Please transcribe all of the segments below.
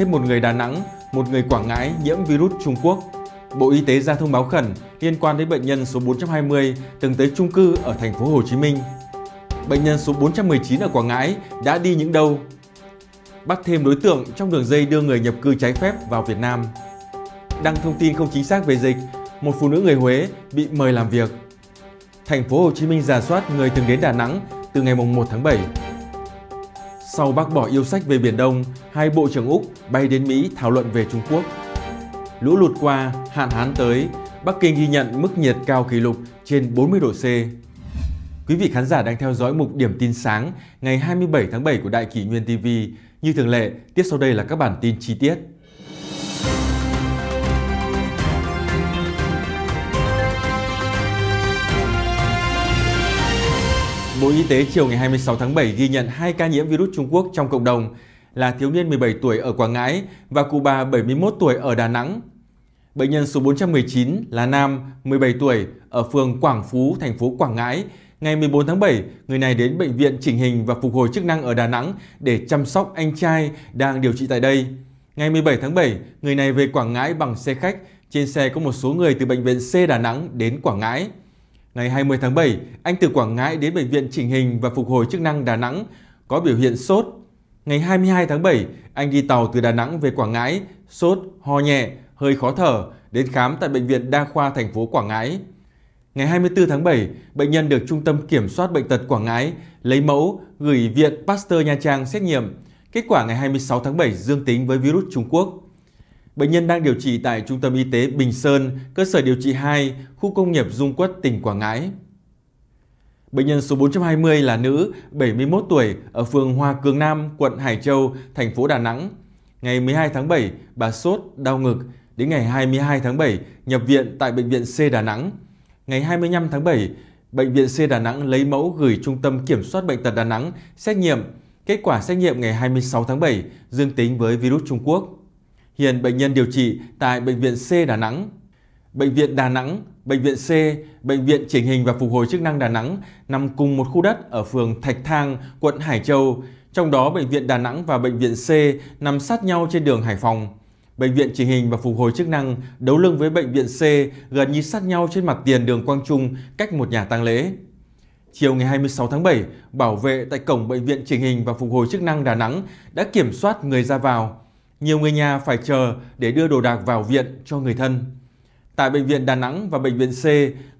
thêm một người Đà Nẵng, một người Quảng Ngãi nhiễm virus Trung Quốc. Bộ Y tế ra thông báo khẩn liên quan đến bệnh nhân số 420 từng tới trung cư ở thành phố Hồ Chí Minh. Bệnh nhân số 419 ở Quảng Ngãi đã đi những đâu? Bắt thêm đối tượng trong đường dây đưa người nhập cư trái phép vào Việt Nam. Đăng thông tin không chính xác về dịch, một phụ nữ người Huế bị mời làm việc. Thành phố Hồ Chí Minh giả soát người từng đến Đà Nẵng từ ngày 1 tháng 7 sau bác bỏ yêu sách về Biển Đông, hai bộ trưởng Úc bay đến Mỹ thảo luận về Trung Quốc. Lũ lụt qua, hạn hán tới, Bắc Kinh ghi nhận mức nhiệt cao kỷ lục trên 40 độ C. Quý vị khán giả đang theo dõi mục Điểm tin sáng ngày 27 tháng 7 của Đại kỷ Nguyên TV. Như thường lệ, tiếp sau đây là các bản tin chi tiết. Bộ Y tế chiều ngày 26 tháng 7 ghi nhận 2 ca nhiễm virus Trung Quốc trong cộng đồng là thiếu niên 17 tuổi ở Quảng Ngãi và cụ bà 71 tuổi ở Đà Nẵng. Bệnh nhân số 419 là nam, 17 tuổi, ở phường Quảng Phú, thành phố Quảng Ngãi. Ngày 14 tháng 7, người này đến bệnh viện chỉnh hình và phục hồi chức năng ở Đà Nẵng để chăm sóc anh trai đang điều trị tại đây. Ngày 17 tháng 7, người này về Quảng Ngãi bằng xe khách. Trên xe có một số người từ bệnh viện C Đà Nẵng đến Quảng Ngãi. Ngày 20 tháng 7, anh từ Quảng Ngãi đến Bệnh viện Chỉnh hình và Phục hồi chức năng Đà Nẵng có biểu hiện sốt. Ngày 22 tháng 7, anh đi tàu từ Đà Nẵng về Quảng Ngãi, sốt, ho nhẹ, hơi khó thở, đến khám tại Bệnh viện Đa khoa thành phố Quảng Ngãi. Ngày 24 tháng 7, bệnh nhân được Trung tâm Kiểm soát Bệnh tật Quảng Ngãi lấy mẫu gửi Viện Pasteur Nha Trang xét nghiệm. Kết quả ngày 26 tháng 7 dương tính với virus Trung Quốc. Bệnh nhân đang điều trị tại Trung tâm Y tế Bình Sơn, cơ sở điều trị 2, khu công nghiệp Dung Quất, tỉnh Quảng Ngãi. Bệnh nhân số 420 là nữ, 71 tuổi, ở phường Hòa Cường Nam, quận Hải Châu, thành phố Đà Nẵng. Ngày 12 tháng 7, bà sốt, đau ngực. Đến ngày 22 tháng 7, nhập viện tại Bệnh viện C Đà Nẵng. Ngày 25 tháng 7, Bệnh viện C Đà Nẵng lấy mẫu gửi Trung tâm Kiểm soát Bệnh tật Đà Nẵng xét nghiệm. Kết quả xét nghiệm ngày 26 tháng 7 dương tính với virus Trung Quốc. Hiện bệnh nhân điều trị tại Bệnh viện C Đà Nẵng. Bệnh viện Đà Nẵng, Bệnh viện C, Bệnh viện Chỉnh hình và Phục hồi chức năng Đà Nẵng nằm cùng một khu đất ở phường Thạch Thang, quận Hải Châu. Trong đó, Bệnh viện Đà Nẵng và Bệnh viện C nằm sát nhau trên đường Hải Phòng. Bệnh viện Chỉnh hình và Phục hồi chức năng đấu lưng với Bệnh viện C gần như sát nhau trên mặt tiền đường Quang Trung cách một nhà tang lễ. Chiều ngày 26 tháng 7, bảo vệ tại cổng Bệnh viện Chỉnh hình và Phục hồi chức năng Đà Nẵng đã kiểm soát người ra vào nhiều người nhà phải chờ để đưa đồ đạc vào viện cho người thân. Tại Bệnh viện Đà Nẵng và Bệnh viện C,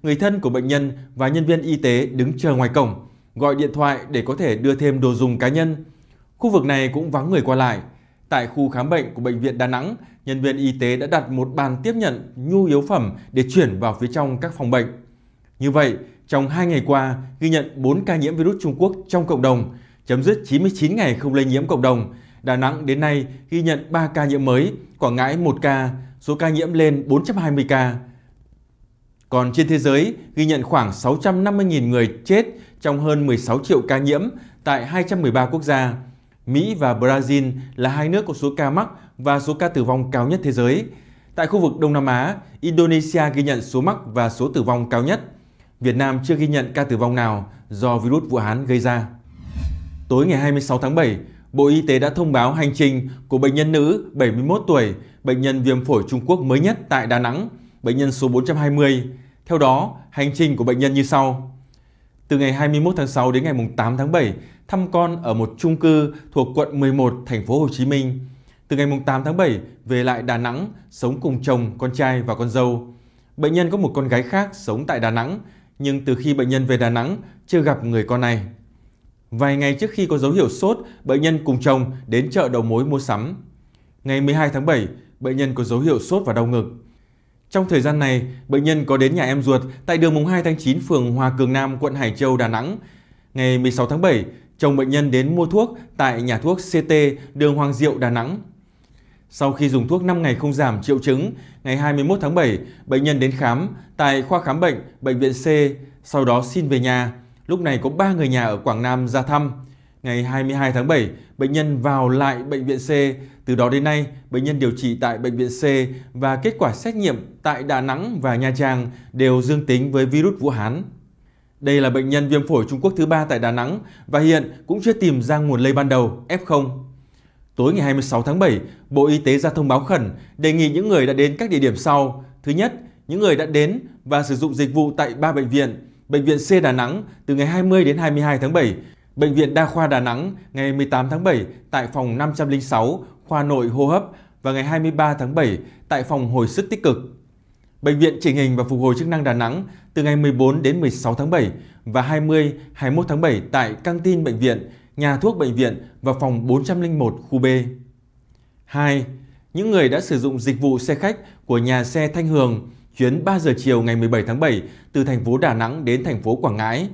người thân của bệnh nhân và nhân viên y tế đứng chờ ngoài cổng, gọi điện thoại để có thể đưa thêm đồ dùng cá nhân. Khu vực này cũng vắng người qua lại. Tại khu khám bệnh của Bệnh viện Đà Nẵng, nhân viên y tế đã đặt một bàn tiếp nhận nhu yếu phẩm để chuyển vào phía trong các phòng bệnh. Như vậy, trong 2 ngày qua, ghi nhận 4 ca nhiễm virus Trung Quốc trong cộng đồng, chấm dứt 99 ngày không lây nhiễm cộng đồng, Đà Nẵng đến nay ghi nhận 3 ca nhiễm mới, Quảng Ngãi 1 ca, số ca nhiễm lên 420 ca. Còn trên thế giới, ghi nhận khoảng 650.000 người chết trong hơn 16 triệu ca nhiễm tại 213 quốc gia. Mỹ và Brazil là hai nước có số ca mắc và số ca tử vong cao nhất thế giới. Tại khu vực Đông Nam Á, Indonesia ghi nhận số mắc và số tử vong cao nhất. Việt Nam chưa ghi nhận ca tử vong nào do virus Vũ Hán gây ra. Tối ngày 26 tháng 7, Bộ Y tế đã thông báo hành trình của bệnh nhân nữ 71 tuổi, bệnh nhân viêm phổi Trung Quốc mới nhất tại Đà Nẵng, bệnh nhân số 420. Theo đó, hành trình của bệnh nhân như sau. Từ ngày 21 tháng 6 đến ngày 8 tháng 7, thăm con ở một chung cư thuộc quận 11, thành phố Hồ Chí Minh. Từ ngày 8 tháng 7, về lại Đà Nẵng, sống cùng chồng, con trai và con dâu. Bệnh nhân có một con gái khác sống tại Đà Nẵng, nhưng từ khi bệnh nhân về Đà Nẵng, chưa gặp người con này. Vài ngày trước khi có dấu hiệu sốt, bệnh nhân cùng chồng đến chợ đầu mối mua sắm. Ngày 12 tháng 7, bệnh nhân có dấu hiệu sốt và đau ngực. Trong thời gian này, bệnh nhân có đến nhà em ruột tại đường mùng 2 tháng 9 phường Hòa Cường Nam, quận Hải Châu, Đà Nẵng. Ngày 16 tháng 7, chồng bệnh nhân đến mua thuốc tại nhà thuốc CT đường Hoàng Diệu, Đà Nẵng. Sau khi dùng thuốc 5 ngày không giảm triệu chứng, ngày 21 tháng 7, bệnh nhân đến khám tại khoa khám bệnh, bệnh viện C, sau đó xin về nhà. Lúc này có 3 người nhà ở Quảng Nam ra thăm. Ngày 22 tháng 7, bệnh nhân vào lại bệnh viện C. Từ đó đến nay, bệnh nhân điều trị tại bệnh viện C và kết quả xét nghiệm tại Đà Nẵng và Nha Trang đều dương tính với virus Vũ Hán. Đây là bệnh nhân viêm phổi Trung Quốc thứ ba tại Đà Nẵng và hiện cũng chưa tìm ra nguồn lây ban đầu F0. Tối ngày 26 tháng 7, Bộ Y tế ra thông báo khẩn đề nghị những người đã đến các địa điểm sau. Thứ nhất, những người đã đến và sử dụng dịch vụ tại ba bệnh viện Bệnh viện C Đà Nẵng từ ngày 20 đến 22 tháng 7, Bệnh viện Đa khoa Đà Nẵng ngày 18 tháng 7 tại phòng 506 khoa nội hô hấp và ngày 23 tháng 7 tại phòng hồi sức tích cực. Bệnh viện Chỉnh hình và Phục hồi chức năng Đà Nẵng từ ngày 14 đến 16 tháng 7 và 20, 21 tháng 7 tại căng tin bệnh viện, nhà thuốc bệnh viện và phòng 401 khu B. 2. Những người đã sử dụng dịch vụ xe khách của nhà xe Thanh Hường chuyến 3 giờ chiều ngày 17 tháng 7 từ thành phố Đà Nẵng đến thành phố Quảng Ngãi,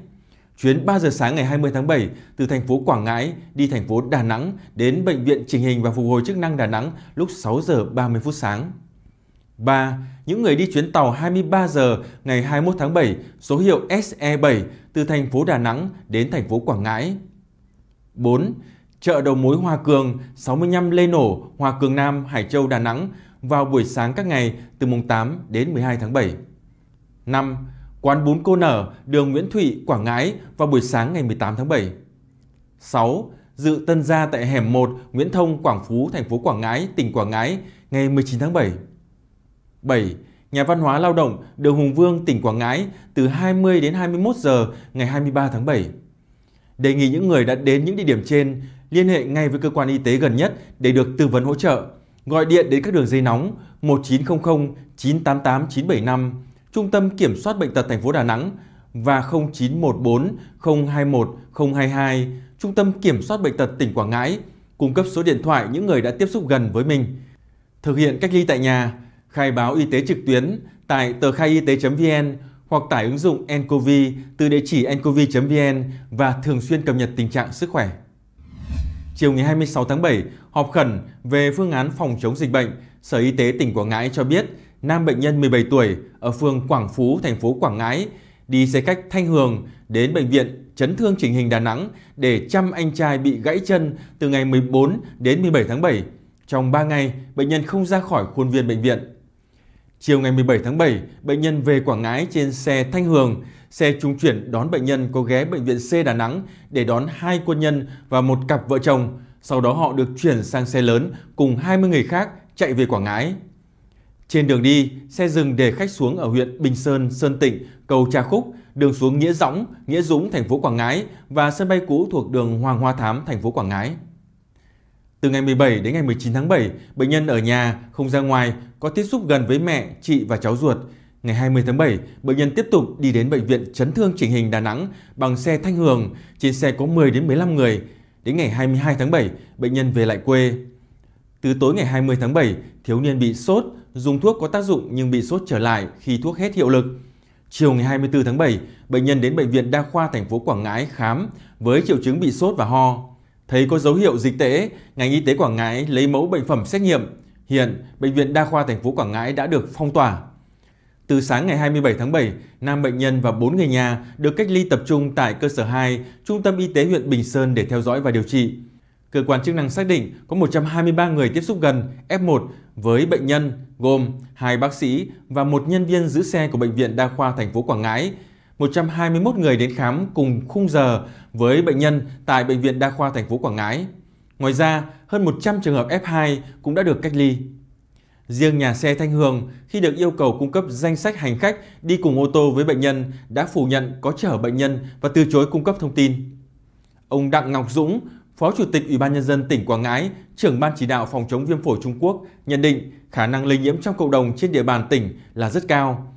chuyến 3 giờ sáng ngày 20 tháng 7 từ thành phố Quảng Ngãi đi thành phố Đà Nẵng đến Bệnh viện chỉnh hình và Phục hồi chức năng Đà Nẵng lúc 6 giờ 30 phút sáng. 3. Những người đi chuyến tàu 23 giờ ngày 21 tháng 7 số hiệu SE7 từ thành phố Đà Nẵng đến thành phố Quảng Ngãi. 4. Chợ đầu mối Hòa Cường 65 Lê Nổ, Hòa Cường Nam, Hải Châu, Đà Nẵng vào buổi sáng các ngày từ mùng 8 đến 12 tháng 7. 5. Quán bún cô nở, đường Nguyễn Thụy, Quảng Ngãi vào buổi sáng ngày 18 tháng 7. 6. Dự tân gia tại hẻm 1, Nguyễn Thông, Quảng Phú, thành phố Quảng Ngãi, tỉnh Quảng Ngãi ngày 19 tháng 7. 7. Nhà văn hóa lao động đường Hùng Vương, tỉnh Quảng Ngãi từ 20 đến 21 giờ ngày 23 tháng 7. Đề nghị những người đã đến những địa điểm trên liên hệ ngay với cơ quan y tế gần nhất để được tư vấn hỗ trợ gọi điện đến các đường dây nóng 1900 988 975, Trung tâm Kiểm soát Bệnh tật thành phố Đà Nẵng và 0914 021 022, Trung tâm Kiểm soát Bệnh tật tỉnh Quảng Ngãi, cung cấp số điện thoại những người đã tiếp xúc gần với mình. Thực hiện cách ly tại nhà, khai báo y tế trực tuyến tại tờ khai y tế.vn hoặc tải ứng dụng nCoV từ địa chỉ ncovi vn và thường xuyên cập nhật tình trạng sức khỏe chiều ngày 26 tháng 7, họp khẩn về phương án phòng chống dịch bệnh, Sở Y tế tỉnh Quảng Ngãi cho biết nam bệnh nhân 17 tuổi ở phường Quảng Phú, thành phố Quảng Ngãi đi xe khách Thanh Hường đến bệnh viện chấn thương chỉnh hình Đà Nẵng để chăm anh trai bị gãy chân từ ngày 14 đến 17 tháng 7. Trong 3 ngày, bệnh nhân không ra khỏi khuôn viên bệnh viện. Chiều ngày 17 tháng 7, bệnh nhân về Quảng Ngãi trên xe Thanh Hường. Xe trung chuyển đón bệnh nhân có ghé bệnh viện C Đà Nẵng để đón hai quân nhân và một cặp vợ chồng. Sau đó họ được chuyển sang xe lớn cùng 20 người khác chạy về Quảng Ngãi. Trên đường đi, xe dừng để khách xuống ở huyện Bình Sơn, Sơn Tịnh, cầu Trà Khúc, đường xuống Nghĩa Dõng, Nghĩa Dũng, thành phố Quảng Ngãi và sân bay cũ thuộc đường Hoàng Hoa Thám, thành phố Quảng Ngãi. Từ ngày 17 đến ngày 19 tháng 7, bệnh nhân ở nhà, không ra ngoài có tiếp xúc gần với mẹ, chị và cháu ruột. Ngày 20 tháng 7, bệnh nhân tiếp tục đi đến bệnh viện chấn thương chỉnh hình Đà Nẵng bằng xe Thanh Hường, trên xe có 10 đến 15 người. Đến ngày 22 tháng 7, bệnh nhân về lại quê. Từ tối ngày 20 tháng 7, thiếu niên bị sốt, dùng thuốc có tác dụng nhưng bị sốt trở lại khi thuốc hết hiệu lực. Chiều ngày 24 tháng 7, bệnh nhân đến bệnh viện đa khoa thành phố Quảng Ngãi khám với triệu chứng bị sốt và ho. Thấy có dấu hiệu dịch tễ, ngành y tế Quảng Ngãi lấy mẫu bệnh phẩm xét nghiệm. Hiện, Bệnh viện Đa khoa thành phố Quảng Ngãi đã được phong tỏa. Từ sáng ngày 27 tháng 7, nam bệnh nhân và 4 người nhà được cách ly tập trung tại cơ sở 2, Trung tâm Y tế huyện Bình Sơn để theo dõi và điều trị. Cơ quan chức năng xác định có 123 người tiếp xúc gần F1 với bệnh nhân gồm hai bác sĩ và một nhân viên giữ xe của bệnh viện Đa khoa thành phố Quảng Ngãi, 121 người đến khám cùng khung giờ với bệnh nhân tại bệnh viện Đa khoa thành phố Quảng Ngãi. Ngoài ra, hơn 100 trường hợp F2 cũng đã được cách ly. Riêng nhà xe Thanh Hường khi được yêu cầu cung cấp danh sách hành khách đi cùng ô tô với bệnh nhân đã phủ nhận có chở bệnh nhân và từ chối cung cấp thông tin. Ông Đặng Ngọc Dũng, Phó Chủ tịch Ủy ban Nhân dân tỉnh Quảng Ngãi, trưởng Ban chỉ đạo phòng chống viêm phổi Trung Quốc, nhận định khả năng lây nhiễm trong cộng đồng trên địa bàn tỉnh là rất cao.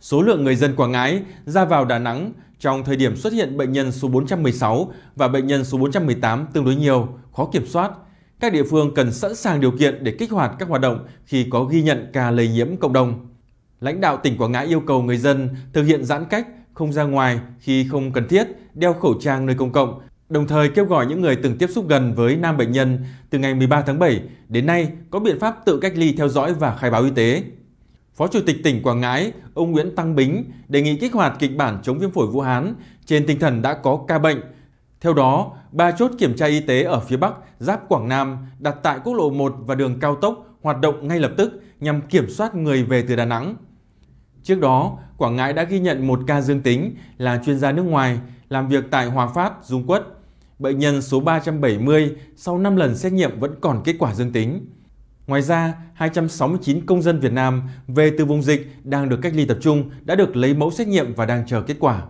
Số lượng người dân Quảng Ngãi ra vào Đà Nẵng trong thời điểm xuất hiện bệnh nhân số 416 và bệnh nhân số 418 tương đối nhiều, khó kiểm soát, các địa phương cần sẵn sàng điều kiện để kích hoạt các hoạt động khi có ghi nhận ca lây nhiễm cộng đồng. Lãnh đạo tỉnh Quảng Ngãi yêu cầu người dân thực hiện giãn cách, không ra ngoài khi không cần thiết, đeo khẩu trang nơi công cộng, đồng thời kêu gọi những người từng tiếp xúc gần với nam bệnh nhân từ ngày 13 tháng 7 đến nay có biện pháp tự cách ly theo dõi và khai báo y tế. Phó Chủ tịch tỉnh Quảng Ngãi, ông Nguyễn Tăng Bính đề nghị kích hoạt kịch bản chống viêm phổi Vũ Hán trên tinh thần đã có ca bệnh. Theo đó, ba chốt kiểm tra y tế ở phía Bắc, giáp Quảng Nam đặt tại quốc lộ 1 và đường cao tốc hoạt động ngay lập tức nhằm kiểm soát người về từ Đà Nẵng. Trước đó, Quảng Ngãi đã ghi nhận một ca dương tính là chuyên gia nước ngoài làm việc tại Hòa Phát, Dung Quất. Bệnh nhân số 370 sau 5 lần xét nghiệm vẫn còn kết quả dương tính. Ngoài ra, 269 công dân Việt Nam về từ vùng dịch đang được cách ly tập trung đã được lấy mẫu xét nghiệm và đang chờ kết quả.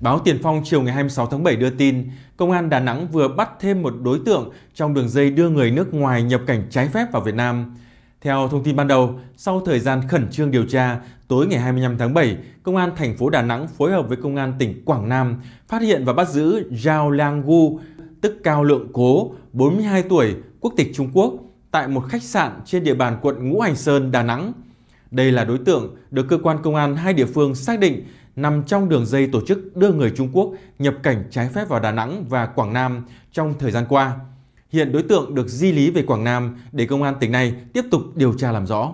Báo Tiền Phong chiều ngày 26 tháng 7 đưa tin, Công an Đà Nẵng vừa bắt thêm một đối tượng trong đường dây đưa người nước ngoài nhập cảnh trái phép vào Việt Nam. Theo thông tin ban đầu, sau thời gian khẩn trương điều tra, tối ngày 25 tháng 7, Công an thành phố Đà Nẵng phối hợp với Công an tỉnh Quảng Nam phát hiện và bắt giữ Zhao Lang Wu, tức Cao Lượng Cố, 42 tuổi, quốc tịch Trung Quốc, tại một khách sạn trên địa bàn quận Ngũ Hành Sơn, Đà Nẵng. Đây là đối tượng được cơ quan công an hai địa phương xác định nằm trong đường dây tổ chức đưa người Trung Quốc nhập cảnh trái phép vào Đà Nẵng và Quảng Nam trong thời gian qua. Hiện đối tượng được di lý về Quảng Nam để công an tỉnh này tiếp tục điều tra làm rõ.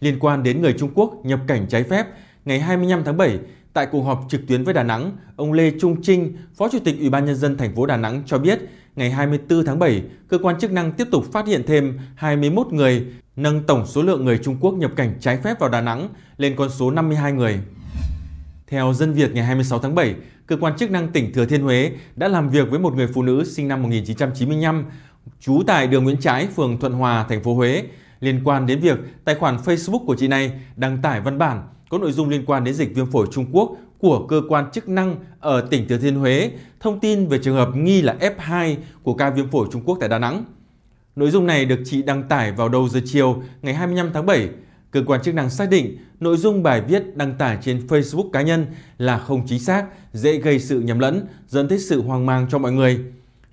Liên quan đến người Trung Quốc nhập cảnh trái phép, ngày 25 tháng 7, tại cuộc họp trực tuyến với Đà Nẵng, ông Lê Trung Trinh, Phó Chủ tịch Ủy ban nhân dân thành phố Đà Nẵng cho biết ngày 24 tháng 7, cơ quan chức năng tiếp tục phát hiện thêm 21 người, nâng tổng số lượng người Trung Quốc nhập cảnh trái phép vào Đà Nẵng lên con số 52 người. Theo Dân Việt ngày 26 tháng 7, cơ quan chức năng tỉnh Thừa Thiên Huế đã làm việc với một người phụ nữ sinh năm 1995, trú tại đường Nguyễn Trãi, phường Thuận Hòa, thành phố Huế, liên quan đến việc tài khoản Facebook của chị này đăng tải văn bản có nội dung liên quan đến dịch viêm phổi Trung Quốc của cơ quan chức năng ở tỉnh Thừa Thiên Huế thông tin về trường hợp nghi là F2 của ca viêm phổi Trung Quốc tại Đà Nẵng. Nội dung này được chị đăng tải vào đầu giờ chiều ngày 25 tháng 7. Cơ quan chức năng xác định nội dung bài viết đăng tải trên Facebook cá nhân là không chính xác, dễ gây sự nhầm lẫn, dẫn tới sự hoang mang cho mọi người.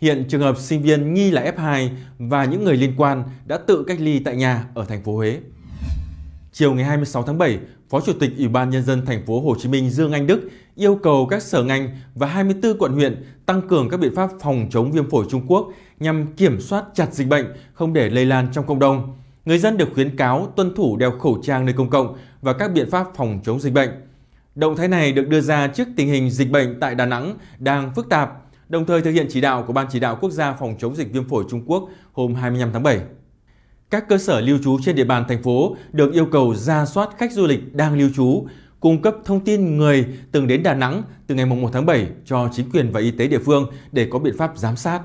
Hiện trường hợp sinh viên nghi là F2 và những người liên quan đã tự cách ly tại nhà ở thành phố Huế. Chiều ngày 26 tháng 7, Phó Chủ tịch Ủy ban nhân dân thành phố Hồ Chí Minh Dương Anh Đức yêu cầu các sở ngành và 24 quận huyện tăng cường các biện pháp phòng chống viêm phổi Trung Quốc nhằm kiểm soát chặt dịch bệnh, không để lây lan trong cộng đồng. Người dân được khuyến cáo tuân thủ đeo khẩu trang nơi công cộng và các biện pháp phòng chống dịch bệnh. Động thái này được đưa ra trước tình hình dịch bệnh tại Đà Nẵng đang phức tạp, đồng thời thực hiện chỉ đạo của Ban chỉ đạo quốc gia phòng chống dịch viêm phổi Trung Quốc hôm 25 tháng 7. Các cơ sở lưu trú trên địa bàn thành phố được yêu cầu ra soát khách du lịch đang lưu trú, cung cấp thông tin người từng đến Đà Nẵng từ ngày 1 tháng 7 cho chính quyền và y tế địa phương để có biện pháp giám sát.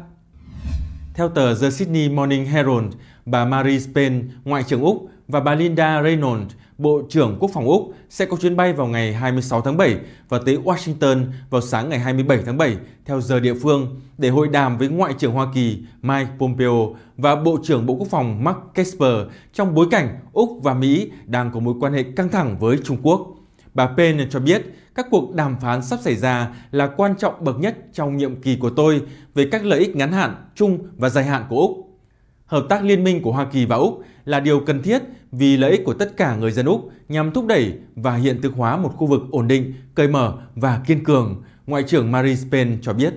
Theo tờ The Sydney Morning Herald, bà Marie Spain, Ngoại trưởng Úc, và bà Linda Reynolds, Bộ trưởng Quốc phòng Úc sẽ có chuyến bay vào ngày 26 tháng 7 và tới Washington vào sáng ngày 27 tháng 7 theo giờ địa phương để hội đàm với Ngoại trưởng Hoa Kỳ Mike Pompeo và Bộ trưởng Bộ Quốc phòng Mark Esper trong bối cảnh Úc và Mỹ đang có mối quan hệ căng thẳng với Trung Quốc. Bà Payne cho biết các cuộc đàm phán sắp xảy ra là quan trọng bậc nhất trong nhiệm kỳ của tôi về các lợi ích ngắn hạn, chung và dài hạn của Úc Hợp tác liên minh của Hoa Kỳ và Úc là điều cần thiết vì lợi ích của tất cả người dân Úc nhằm thúc đẩy và hiện thực hóa một khu vực ổn định, cởi mở và kiên cường, Ngoại trưởng Marie Spain cho biết.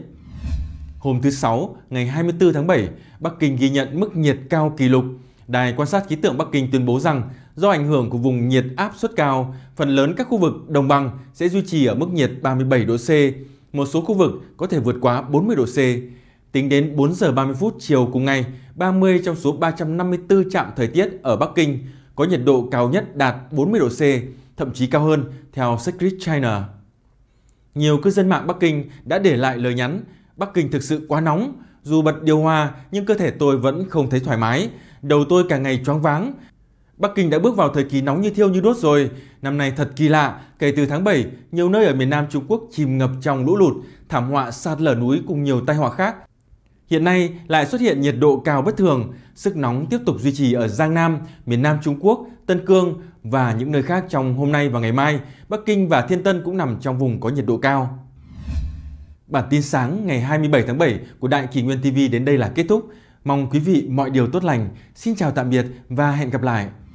Hôm thứ Sáu, ngày 24 tháng 7, Bắc Kinh ghi nhận mức nhiệt cao kỷ lục. Đài quan sát khí tượng Bắc Kinh tuyên bố rằng do ảnh hưởng của vùng nhiệt áp suất cao, phần lớn các khu vực đồng bằng sẽ duy trì ở mức nhiệt 37 độ C, một số khu vực có thể vượt quá 40 độ C. Tính đến 4 giờ 30 phút chiều cùng ngày, 30 trong số 354 trạm thời tiết ở Bắc Kinh có nhiệt độ cao nhất đạt 40 độ C, thậm chí cao hơn theo Secret China. Nhiều cư dân mạng Bắc Kinh đã để lại lời nhắn Bắc Kinh thực sự quá nóng, dù bật điều hòa nhưng cơ thể tôi vẫn không thấy thoải mái, đầu tôi cả ngày choáng váng. Bắc Kinh đã bước vào thời kỳ nóng như thiêu như đốt rồi. Năm nay thật kỳ lạ, kể từ tháng 7, nhiều nơi ở miền Nam Trung Quốc chìm ngập trong lũ lụt, thảm họa sạt lở núi cùng nhiều tai họa khác Hiện nay lại xuất hiện nhiệt độ cao bất thường, sức nóng tiếp tục duy trì ở Giang Nam, miền Nam Trung Quốc, Tân Cương và những nơi khác trong hôm nay và ngày mai. Bắc Kinh và Thiên Tân cũng nằm trong vùng có nhiệt độ cao. Bản tin sáng ngày 27 tháng 7 của Đại Kỳ Nguyên TV đến đây là kết thúc. Mong quý vị mọi điều tốt lành. Xin chào tạm biệt và hẹn gặp lại.